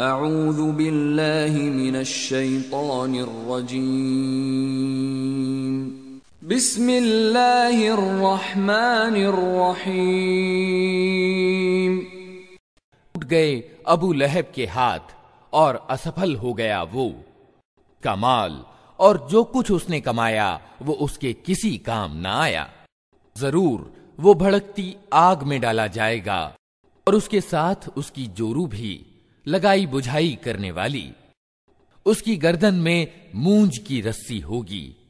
أعوذ بالله من الشيطان الرجيم بسم الله الرحمن الرحيم उठ गए अबू लहब के हाथ और असफल हो गया वो कमाल और जो कुछ उसने कमाया वो उसके किसी काम ना आया जरूर वो भड़कती आग में डाला जाएगा और उसके साथ उसकी जोरू भी लगाई बुझाई करने वाली उसकी गर्दन में मूंज की रस्सी होगी